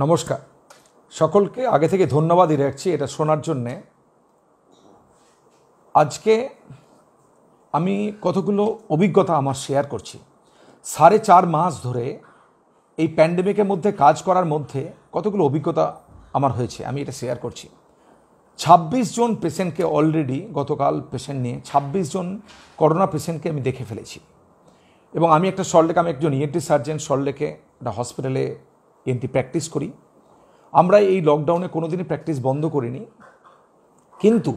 নমস্কার সকলকে আগে থেকে ধন্যবাদই রাখছি এটা শোনার জন্যে আজকে আমি কতগুলো অভিজ্ঞতা আমার শেয়ার করছি সাড়ে চার মাস ধরে এই প্যান্ডেমিকের মধ্যে কাজ করার মধ্যে কতগুলো অভিজ্ঞতা আমার হয়েছে আমি এটা শেয়ার করছি ২৬ জন পেশেন্টকে অলরেডি গতকাল পেশেন্ট নিয়ে ছাব্বিশ জন করোনা পেশেন্টকে আমি দেখে ফেলেছি এবং আমি একটা সল্টলেক আমি একজন ইএনটি সার্জেন্ট সল্টলেকে একটা হসপিটালে এমটি প্র্যাকটিস করি আমরা এই লকডাউনে কোনো দিনই প্র্যাকটিস বন্ধ করিনি কিন্তু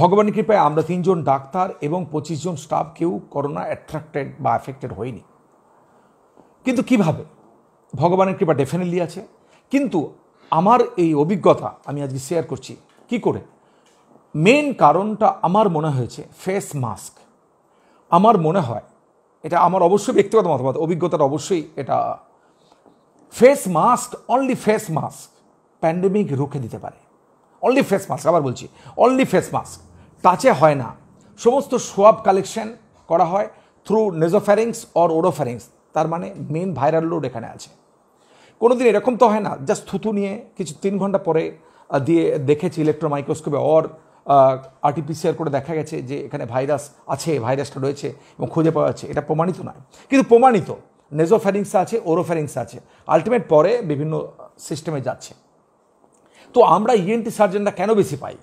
ভগবানের কৃপায় আমরা তিনজন ডাক্তার এবং পঁচিশ জন স্টাফ কেউ করোনা অ্যাট্রাক্টেড বা অ্যাফেক্টেড হয়নি কিন্তু কিভাবে ভগবানের কৃপা ডেফিনেটলি আছে কিন্তু আমার এই অভিজ্ঞতা আমি আজকে শেয়ার করছি কি করে মেন কারণটা আমার মনে হয়েছে ফেস মাস্ক আমার মনে হয় এটা আমার অবশ্যই ব্যক্তিগত মতামত অভিজ্ঞতার অবশ্যই এটা face mask only face mask pandemic রুখে দিতে পারে অনলি ফেস মাস্ক আবার বলছি অনলি ফেস মাস্ক টাচে হয় না সমস্ত সোয়াব কালেকশন করা হয় থ্রু নেজোফ্যারিংস অর ওরোফ্যারিংস তার মানে মেন ভাইরাল লোড এখানে আছে কোনো দিন এরকম তো হয় না জাস্ট থুতু নিয়ে কিছু তিন ঘন্টা পরে দিয়ে দেখেছি ইলেকট্রোমাইক্রোস্কোপে অর আর্টিপিসিআর করে দেখা গেছে যে এখানে ভাইরাস আছে ভাইরাসটা রয়েছে এবং খুঁজে পাওয়া যাচ্ছে এটা প্রমাণিত নয় কিন্তু প্রমাণিত নেজোফ্যারিংস আছে ওরোফ্যারিংস আছে আলটিমেট পরে বিভিন্ন সিস্টেমে যাচ্ছে তো আমরা ইএনটি e সার্জেনরা কেন বেশি পাই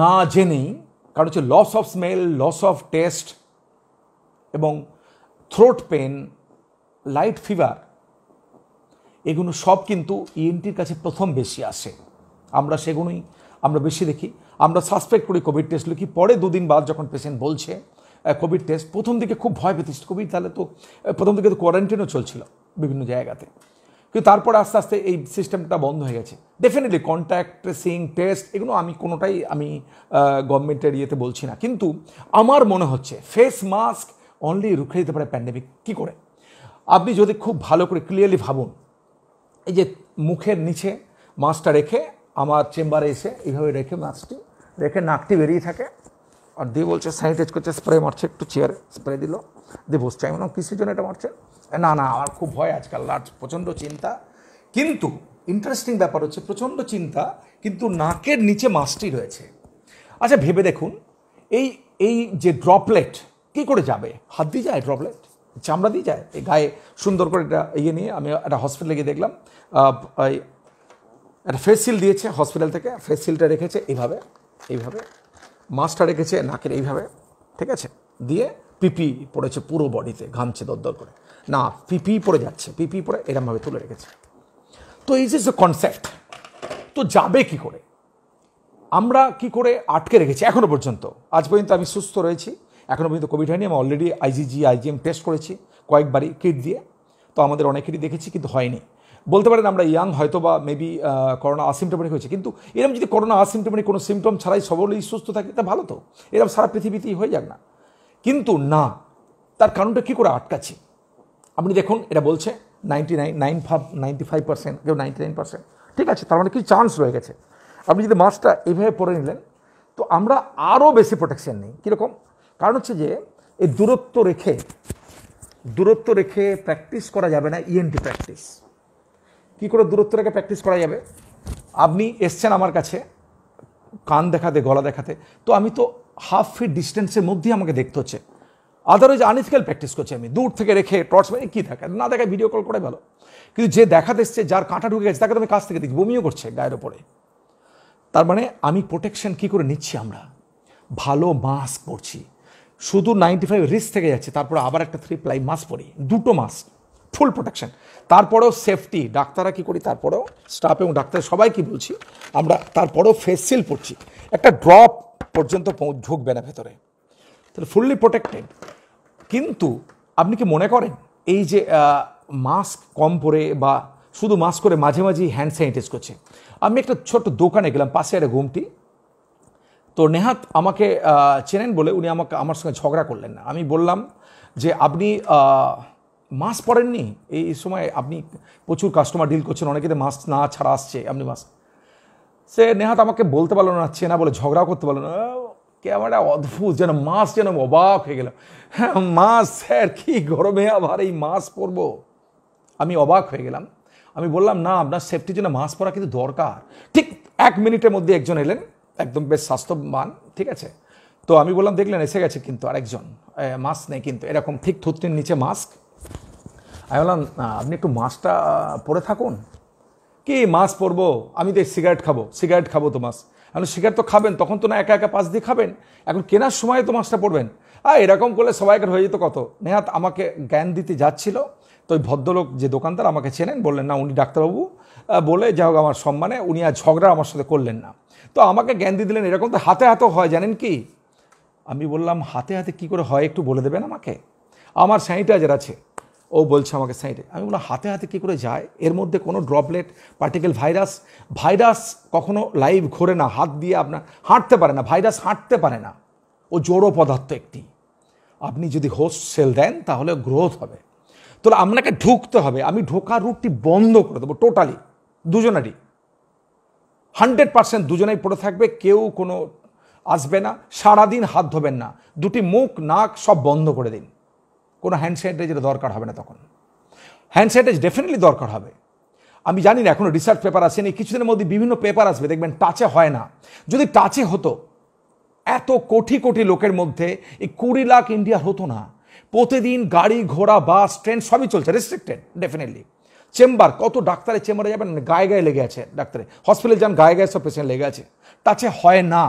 না জেনেই কারণ হচ্ছে loss of smell loss of taste এবং থ্রোট পেন লাইট ফিভার এগুলো সব কিন্তু ইএনটির e কাছে প্রথম বেশি আসে আমরা সেগুলোই আমরা বেশি দেখি আমরা সাসপেক্ট করি কোভিড টেস্ট লিখি পরে দুদিন বাদ যখন পেশেন্ট বলছে কোভিড টেস্ট প্রথম দিকে খুব ভয় পেতিস কোভিড তাহলে তো প্রথম দিকে তো কোয়ারেন্টাইনও চলছিল বিভিন্ন জায়গাতে কিন্তু তারপর আস্তে আস্তে এই সিস্টেমটা বন্ধ হয়ে গেছে ডেফিনেটলি কন্ট্যাক্ট ট্রেসিং টেস্ট এগুলো আমি কোনোটাই আমি গভর্নমেন্টের ইয়েতে বলছি না কিন্তু আমার মনে হচ্ছে ফেস মাস্ক অনলি রুখে দিতে পারে প্যান্ডেমিক কী করে আপনি যদি খুব ভালো করে ক্লিয়ারলি ভাবুন এই যে মুখের নিচে মাস্কটা রেখে আমার চেম্বারে এসে এইভাবে রেখে মাস্কটি রেখে নাকটি বেরিয়ে থাকে আর দিয়ে বলছে স্যানিটাইজ করছে স্প্রে মারছে একটু চেয়ারে স্প্রে দিল দিয়ে বসছে আমি বললাম কিসের জন্য এটা মারছে না না আমার খুব ভয় আজকাল লার্জ প্রচণ্ড চিন্তা কিন্তু ইন্টারেস্টিং ব্যাপার হচ্ছে প্রচণ্ড চিন্তা কিন্তু নাকের নিচে মাস্টি রয়েছে আচ্ছা ভেবে দেখুন এই এই যে ড্রপলেট কী করে যাবে হাত দিয়ে যায় ড্রপলেট চামড়া দিয়ে যায় এই গায়ে সুন্দর করে এটা ইয়ে নিয়ে আমি একটা হসপিটালে গিয়ে দেখলাম একটা ফেস সিল দিয়েছে হসপিটাল থেকে ফেস সিলটা রেখেছে এইভাবে এইভাবে মাছটা রেখেছে নাকের এইভাবে ঠিক আছে দিয়ে পিপি পড়েছে পুরো বডিতে ঘামছে দরদর করে না পিপি পড়ে যাচ্ছে পিপি পড়ে এরমভাবে তুলে রেখেছে তো ইজ ইজ এ কনসেপ্ট তো যাবে কি করে আমরা কি করে আটকে রেখেছি এখনও পর্যন্ত আজ পর্যন্ত আমি সুস্থ রয়েছি এখনও পর্যন্ত কোভিড হয়নি আমি অলরেডি আইজিজি আইজিএম টেস্ট করেছি কয়েকবারই কিট দিয়ে তো আমাদের অনেকেরই দেখেছি কিন্তু হয়নি বলতে পারেন আমরা ইয়াং হয়তো বা মেবি করোনা আসিমটোমেটিক হয়েছে কিন্তু এরকম যদি করোনা আসিমটোমেটিক কোনো সিমটম ছাড়াই সবলেই সুস্থ থাকে তা ভালো তো এরকম সারা পৃথিবীতেই হয়ে যাক না কিন্তু না তার কারণটা কী করে আটকাচ্ছি আপনি দেখুন এটা বলছে ninety nine nine five ninety five percent কেউ নাইনটি নাইন পার্সেন্ট ঠিক আছে তার মানে কিছু চান্স রয়ে গেছে আপনি যদি মাস্কটা এইভাবে পরে নিলেন তো আমরা আরও বেশি প্রোটেকশন নিই কীরকম কারণ হচ্ছে যে এই দূরত্ব রেখে দূরত্ব রেখে প্র্যাকটিস করা যাবে না ইএনটি e প্র্যাকটিস কী করে দূরত্বটাকে প্র্যাকটিস করা যাবে আপনি এসছেন আমার কাছে কান দেখাতে গলা দেখাতে তো আমি তো হাফ ফিট ডিস্টেন্সের মধ্যেই আমাকে দেখতে হচ্ছে আদারওয়াইজ আনএথিক্যাল প্র্যাকটিস করছি আমি দূর থেকে রেখে টর্চ মানে কী থাকে না দেখায় ভিডিও কল করে ভালো কিন্তু যে দেখাতে এসছে যার কাঁটা ঢুকে গেছে তাকে তো আমি কাছ থেকে দেখি বমিও করছে গায়ের ওপরে তার মানে আমি প্রোটেকশন কী করে নিচ্ছি আমরা ভালো মাস্ক পরছি শুধু নাইনটি ফাইভ রিস্ক থেকে যাচ্ছে তারপরে আবার একটা থ্রি প্লাই মাস্ক পরি দুটো মাস্ক ফুল প্রোটেকশন তারপরেও সেফটি ডাক্তাররা কী করি তারপরেও স্টাফ এবং ডাক্তার সবাই কি বলছি আমরা তারপরেও ফেস সিল পড়ছি একটা ড্রপ পর্যন্ত ঢুকবে না ভেতরে তাহলে ফুললি প্রোটেক্টেড কিন্তু আপনি কি মনে করেন এই যে মাস্ক কম পরে বা শুধু মাস্ক করে মাঝে মাঝেই হ্যান্ড স্যানিটাইজ করছে আমি একটা ছোট দোকানে গেলাম পাশে একটা ঘুমটি তো নেহাত আমাকে চেনেন বলে উনি আমাকে আমার সঙ্গে ঝগড়া করলেন না আমি বললাম যে আপনি মাস্ক পরেননি এই সময় আপনি প্রচুর কাস্টমার ডিল করছেন অনেকেতে মাস্ক না ছাড়া আসছে আপনি মাস্ক সে নেহাত আমাকে বলতে পারলো না চেনা বলে ঝগড়া করতে পারলো না ক্যামেরা অদ্ভুত যেন মাস যেন অবাক হয়ে গেলাম হ্যাঁ মাস স্যার কী গরমে আবার এই মাস পরবো আমি অবাক হয়ে গেলাম আমি বললাম না আপনার সেফটির জন্য মাস্ক পরা কিন্তু দরকার ঠিক এক মিনিটের মধ্যে একজন এলেন একদম বেশ স্বাস্থ্যবান ঠিক আছে তো আমি বললাম দেখলেন এসে গেছে কিন্তু আরেকজন মাস্ক নেই কিন্তু এরকম ঠিক থুতনির নিচে মাস্ক আমি বললাম আপনি একটু মাছটা পরে থাকুন কি মাছ পরবো আমি তো সিগারেট খাবো সিগারেট খাবো তো মাছ এখন সিগারেট তো খাবেন তখন তো না একা একা পাশ দিয়ে খাবেন এখন কেনার সময় তো মাছটা পড়বেন আর এরকম করলে সবাইকার হয়ে যেত কত নেহাত আমাকে জ্ঞান দিতে যাচ্ছিল তো ওই ভদ্রলোক যে দোকানদার আমাকে চেনেন বললেন না উনি ডাক্তারবাবু বলে যা হোক আমার সম্মানে উনি আর ঝগড়া আমার সাথে করলেন না তো আমাকে জ্ঞান দিয়ে দিলেন এরকম তো হাতে হাতেও হয় জানেন কি আমি বললাম হাতে হাতে কি করে হয় একটু বলে দেবেন আমাকে আমার স্যানিটাইজার আছে ও বলছে আমাকে সাইডে আমি বললাম হাতে হাতে কী করে যায় এর মধ্যে কোনো ড্রপলেট পার্টিকেল ভাইরাস ভাইরাস কখনো লাইভ ঘোরে না হাত দিয়ে আপনার হাঁটতে পারে না ভাইরাস হাঁটতে পারে না ও জড়ো পদার্থ একটি আপনি যদি হোস্ট সেল দেন তাহলে গ্রোথ হবে তো আপনাকে ঢুকতে হবে আমি ঢোকার রুটটি বন্ধ করে দেবো টোটালি দুজনেরই হান্ড্রেড পার্সেন্ট দুজনেই পড়ে থাকবে কেউ কোনো আসবে না সারাদিন হাত ধোবেন না দুটি মুখ নাক সব বন্ধ করে দিন কোনো হ্যান্ড স্যানিটাইজার দরকার হবে না তখন হ্যান্ড স্যানিটাইজ ডেফিনেটলি দরকার হবে আমি জানি না এখনও রিসার্চ পেপার আসেনি কিছুদিনের মধ্যে বিভিন্ন পেপার আসবে দেখবেন টাচে হয় না যদি টাচে হতো এত কোটি কোটি লোকের মধ্যে এই কুড়ি লাখ ইন্ডিয়ার হতো না প্রতিদিন গাড়ি ঘোড়া বাস ট্রেন সবই চলছে রেস্ট্রিক্টেড ডেফিনেটলি চেম্বার কত ডাক্তারের চেম্বারে যাবেন গায়ে গায়ে লেগে আছে ডাক্তারে হসপিটালে যান গায়ে গায়ে সব পেশেন্ট লেগে আছে টাচে হয় না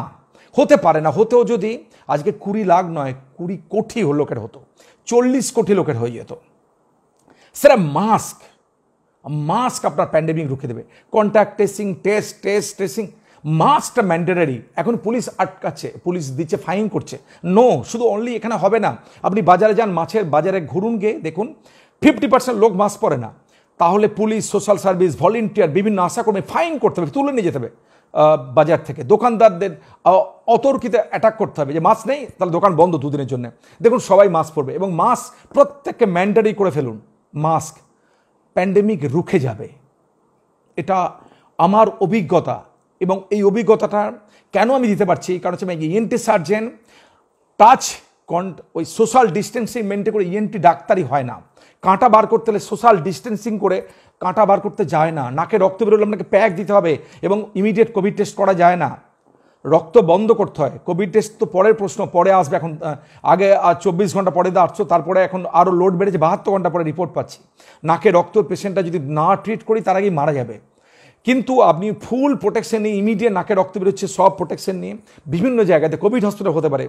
হতে পারে না হতেও যদি আজকে কুড়ি লাখ নয় কুড়ি কোটি লোকের হতো চল্লিশ কোটি লোকের হয়ে যেত সেটা মাস্ক মাস্ক আপনার প্যান্ডেমিক রুখে দেবে contact tracing test test tracing মাস্কটা ম্যান্ডেটারি এখন পুলিশ আটকাচ্ছে পুলিশ দিচ্ছে ফাইন করছে নো শুধু অনলি এখানে হবে না আপনি বাজারে যান মাছের বাজারে ঘুরুন গিয়ে দেখুন ফিফটি পার্সেন্ট লোক মাস্ক পরে না তাহলে পুলিশ সোশ্যাল সার্ভিস ভলেন্টিয়ার বিভিন্ন আশাকর্মী ফাইন করতে হবে তুলে নিয়ে যেতে হবে বাজার থেকে দোকানদারদের অতর্কিতে অ্যাটাক করতে হবে যে মাছ নেই তাহলে দোকান বন্ধ দুদিনের জন্য দেখুন সবাই মাস্ক পরবে এবং মাস্ক প্রত্যেককে ম্যান্ডারি করে ফেলুন মাস্ক প্যান্ডেমিক রুখে যাবে এটা আমার অভিজ্ঞতা এবং এই অভিজ্ঞতাটা কেন আমি দিতে পারছি কারণ হচ্ছে আমি ইএনটি সার্জেন টাচ কন্ট ওই সোশ্যাল ডিস্টেন্সিং মেনটেন করে ইএনটি ডাক্তারই হয় না কাঁটা বার করতে হলে সোশ্যাল ডিস্টেন্সিং করে কাঁটা বার করতে যায় না নাকে রক্ত বেরোলে আপনাকে প্যাক দিতে হবে এবং ইমিডিয়েট কোভিড টেস্ট করা যায় না রক্ত বন্ধ করতে হয় কোভিড টেস্ট তো পরের প্রশ্ন পরে আসবে এখন আগে চব্বিশ ঘন্টা পরে আসছো তারপরে এখন আরও লোড বেড়েছে বাহাত্তর ঘন্টা পরে রিপোর্ট পাচ্ছি নাকে রক্ত পেশেন্টটা যদি না ট্রিট করি তার আগেই মারা যাবে কিন্তু আপনি ফুল প্রোটেকশন নিয়ে ইমিডিয়েট নাকে রক্ত বেরোচ্ছে সব প্রোটেকশন নিয়ে বিভিন্ন জায়গাতে কোভিড হসপিটাল হতে পারে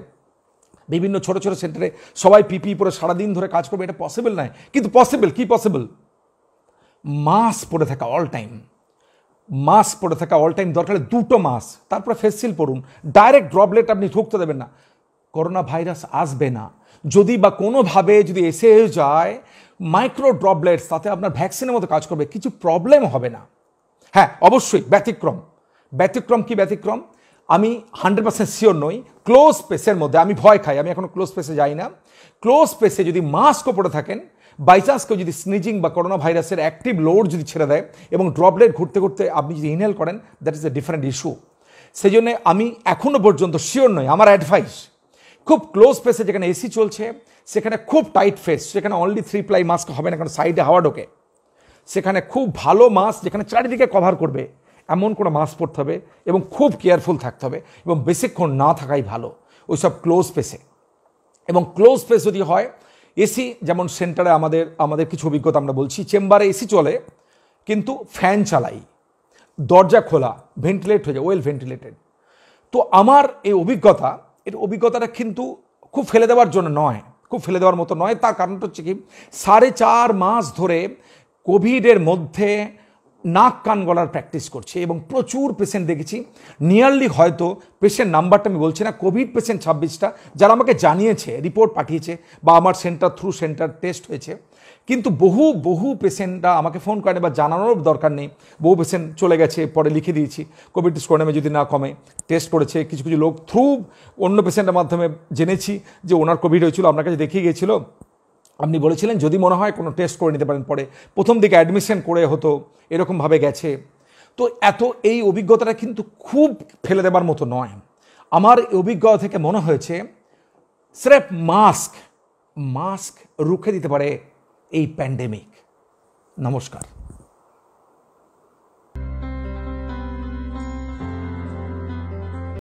বিভিন্ন ছোট ছোট সেন্টারে সবাই পিপি পরে সারাদিন ধরে কাজ করবে এটা পসিবল নয় কিন্তু পসিবল কি পসিবল মাস পরে থাকা অল টাইম মাস পরে থাকা অল টাইম দরকার দুটো মাস তারপরে ফেসিল পড়ুন ডাইরেক্ট ড্রপলেট আপনি ঢুকতে দেবেন না করোনা ভাইরাস আসবে না যদি বা কোনোভাবে যদি এসে যায় মাইক্রো ড্রপলেটস তাতে আপনার ভ্যাকসিনের মতো কাজ করবে কিছু প্রবলেম হবে না হ্যাঁ অবশ্যই ব্যতিক্রম ব্যতিক্রম কি ব্যতিক্রম আমি হান্ড্রেড পার্সেন্ট শিওর নই ক্লোজ স্পেসের মধ্যে আমি ভয় খাই আমি এখনও ক্লোজ স্পেসে যাই না ক্লোজ স্পেসে যদি মাস্কও পরে থাকেন বাই চান্স কেউ যদি স্নিজিং বা করোনা ভাইরাসের অ্যাক্টিভ লোড যদি ছেড়ে দেয় এবং ড্রপলেট ঘুরতে ঘুরতে আপনি যদি ইনহেল করেন that is a different issue সেই জন্যে আমি এখনও পর্যন্ত শিওর নই আমার অ্যাডভাইস খুব ক্লোজ স্পেসে যেখানে এসি চলছে সেখানে খুব টাইট ফেস সেখানে অনলি থ্রি প্লাই মাস্ক হবে না কারণ সাইডে হাওয়া ঢোকে সেখানে খুব ভালো মাস্ক যেখানে চারিদিকে কভার করবে এমন কোনো মাস্ক পরতে হবে এবং খুব কেয়ারফুল থাকতে হবে এবং বেশিক্ষণ না থাকাই ভালো ওই সব ক্লোজ স্পেসে এবং ক্লোজ স্পেস যদি হয় এসি যেমন সেন্টারে আমাদের আমাদের কিছু অভিজ্ঞতা আমরা বলছি চেম্বারে এসি চলে কিন্তু ফ্যান চালাই দরজা খোলা ভেন্টিলেট হয়ে যায় ওয়েল ভেন্টিলেটেড তো আমার এই অভিজ্ঞতা এর অভিজ্ঞতাটা কিন্তু খুব ফেলে দেওয়ার জন্য নয় খুব ফেলে দেওয়ার মতো নয় তার কারণটা হচ্ছে কি সাড়ে চার মাস ধরে কোভিডের মধ্যে নাক কান গলার প্র্যাকটিস করছে এবং প্রচুর পেশেন্ট দেখেছি নিয়ারলি হয়তো পেশেন্ট নাম্বারটা আমি বলছি না কোভিড পেশেন্ট ছাব্বিশটা যারা আমাকে জানিয়েছে রিপোর্ট পাঠিয়েছে বা আমার সেন্টার থ্রু সেন্টার টেস্ট হয়েছে কিন্তু বহু বহু পেশেন্টরা আমাকে ফোন করেনি বা জানানোর দরকার নেই বহু পেশেন্ট চলে গেছে পরে লিখে দিয়েছি কোভিড স্কোর নেমে যদি না কমে টেস্ট করেছে কিছু কিছু লোক থ্রু অন্য পেশেন্টের মাধ্যমে জেনেছি যে ওনার কোভিড হয়েছিল আপনার কাছে দেখিয়ে গিয়েছিল আপনি বলেছিলেন যদি মনে হয় কোনো টেস্ট করে নিতে পারেন পরে প্রথম দিকে অ্যাডমিশন করে হতো এরকমভাবে গেছে তো এত এই অভিজ্ঞতাটা কিন্তু খুব ফেলে দেবার মতো নয় আমার অভিজ্ঞতা থেকে মনে হয়েছে স্রেফ মাস্ক মাস্ক রুখে দিতে পারে এই প্যান্ডেমিক নমস্কার